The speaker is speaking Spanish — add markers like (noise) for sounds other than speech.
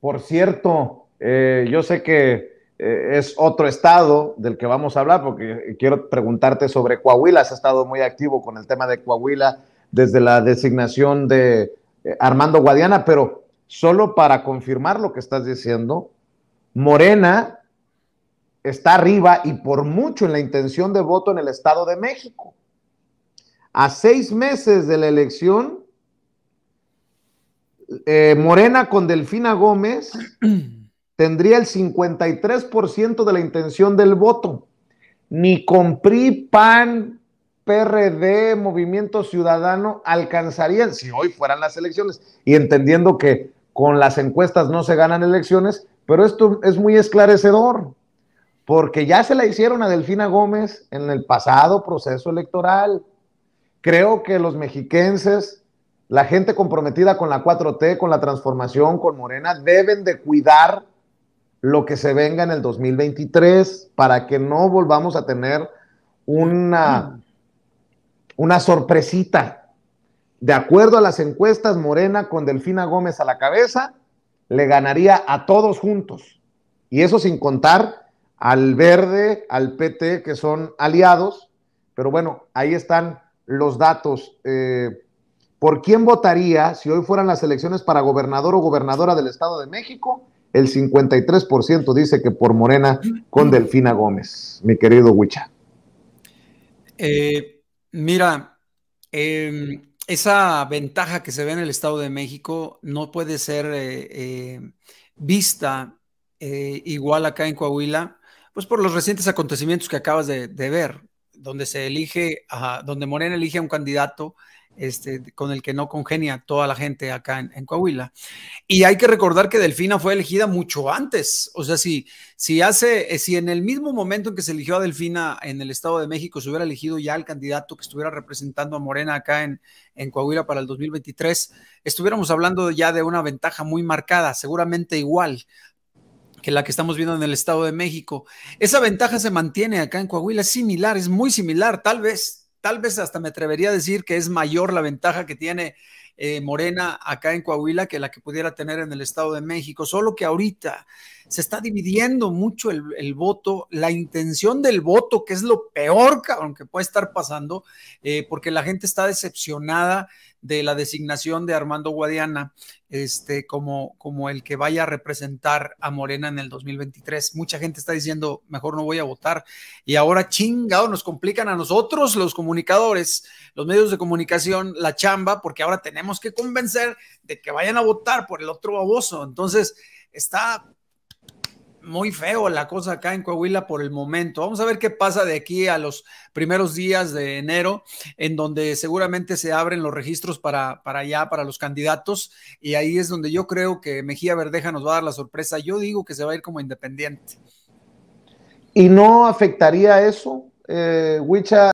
Por cierto, eh, yo sé que eh, es otro estado del que vamos a hablar, porque quiero preguntarte sobre Coahuila. Has estado muy activo con el tema de Coahuila desde la designación de eh, Armando Guadiana, pero solo para confirmar lo que estás diciendo, Morena está arriba y por mucho en la intención de voto en el Estado de México. A seis meses de la elección, eh, Morena con Delfina Gómez (clears throat) tendría el 53% de la intención del voto. Ni con PRI, PAN, PRD, Movimiento Ciudadano alcanzarían, si hoy fueran las elecciones, y entendiendo que con las encuestas no se ganan elecciones, pero esto es muy esclarecedor, porque ya se la hicieron a Delfina Gómez en el pasado proceso electoral. Creo que los mexiquenses la gente comprometida con la 4T, con la transformación, con Morena, deben de cuidar lo que se venga en el 2023 para que no volvamos a tener una, una sorpresita. De acuerdo a las encuestas, Morena con Delfina Gómez a la cabeza le ganaría a todos juntos. Y eso sin contar al verde, al PT, que son aliados. Pero bueno, ahí están los datos. Eh, ¿Por quién votaría si hoy fueran las elecciones para gobernador o gobernadora del Estado de México? El 53% dice que por Morena con mm. Delfina Gómez, mi querido Huicha. Eh, mira, em, esa ventaja que se ve en el Estado de México no puede ser eh, eh, vista igual acá en Coahuila, pues por los recientes acontecimientos que acabas de, de ver donde se elige, a donde Morena elige a un candidato este, con el que no congenia toda la gente acá en, Coahuila. Y hay que recordar que Delfina fue elegida mucho antes. O sea, si, si, hace, si en el mismo momento en que se eligió a Delfina en el Estado de México se hubiera elegido ya el candidato que estuviera representando a Morena acá en, en Coahuila para el 2023, estuviéramos hablando ya de una ventaja muy marcada, seguramente igual que la que estamos viendo en el Estado de México. Esa ventaja se mantiene acá en Coahuila, es similar, es muy similar, tal vez, tal vez hasta me atrevería a decir que es mayor la ventaja que tiene eh, Morena acá en Coahuila que la que pudiera tener en el Estado de México, solo que ahorita se está dividiendo mucho el, voto, la intención del voto, que es lo peor, cabrón, que puede estar pasando, eh, porque la gente está decepcionada de la designación de Armando Guadiana este, como, como el que vaya a representar a Morena en el 2023. Mucha gente está diciendo, mejor no voy a votar. Y ahora chingado, nos complican a nosotros los comunicadores, los medios de comunicación, la chamba, porque ahora tenemos que convencer de que vayan a votar por el otro baboso. Entonces, está muy feo la cosa acá en Coahuila por el momento. Vamos a ver qué pasa de aquí a los primeros días de enero, en donde seguramente se abren los registros para, para allá, para los candidatos, y ahí es donde yo creo que Mejía Verdeja nos va a dar la sorpresa. Yo digo que se va a ir como independiente. ¿Y no afectaría eso, eh, Wicha?